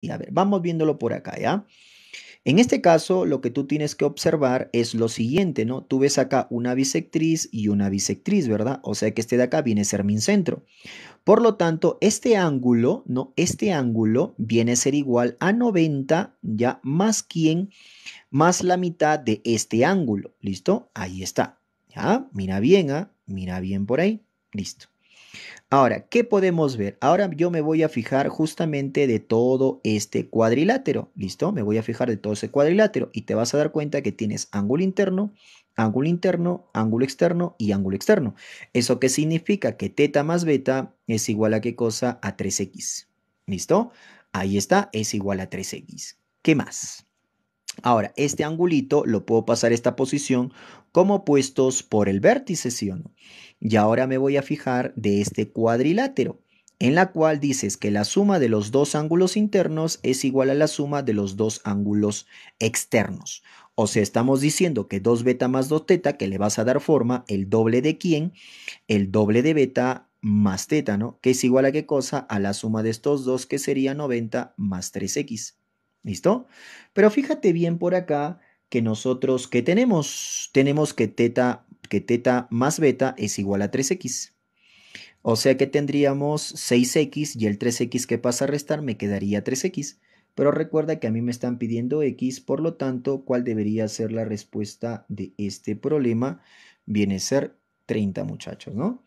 Y A ver, vamos viéndolo por acá, ¿ya? En este caso, lo que tú tienes que observar es lo siguiente, ¿no? Tú ves acá una bisectriz y una bisectriz, ¿verdad? O sea que este de acá viene a ser mi centro. Por lo tanto, este ángulo, ¿no? Este ángulo viene a ser igual a 90, ¿ya? Más quién, más la mitad de este ángulo, ¿listo? Ahí está, ¿ya? Mira bien, ¿ah? Mira bien por ahí, listo. Ahora, ¿qué podemos ver? Ahora yo me voy a fijar justamente de todo este cuadrilátero. ¿Listo? Me voy a fijar de todo ese cuadrilátero y te vas a dar cuenta que tienes ángulo interno, ángulo interno, ángulo externo y ángulo externo. ¿Eso qué significa? Que teta más beta es igual a qué cosa? A 3x. ¿Listo? Ahí está, es igual a 3x. ¿Qué más? Ahora, este angulito lo puedo pasar a esta posición como puestos por el vértice, ¿sí o no? Y ahora me voy a fijar de este cuadrilátero, en la cual dices que la suma de los dos ángulos internos es igual a la suma de los dos ángulos externos. O sea, estamos diciendo que 2 beta más 2 teta, que le vas a dar forma, el doble de quién, el doble de beta más teta, ¿no? Que es igual a qué cosa? A la suma de estos dos, que sería 90 más 3x. ¿Listo? Pero fíjate bien por acá que nosotros, que tenemos? Tenemos que teta, que teta más beta es igual a 3x. O sea que tendríamos 6x y el 3x que pasa a restar me quedaría 3x. Pero recuerda que a mí me están pidiendo x, por lo tanto, ¿cuál debería ser la respuesta de este problema? Viene a ser 30 muchachos, ¿no?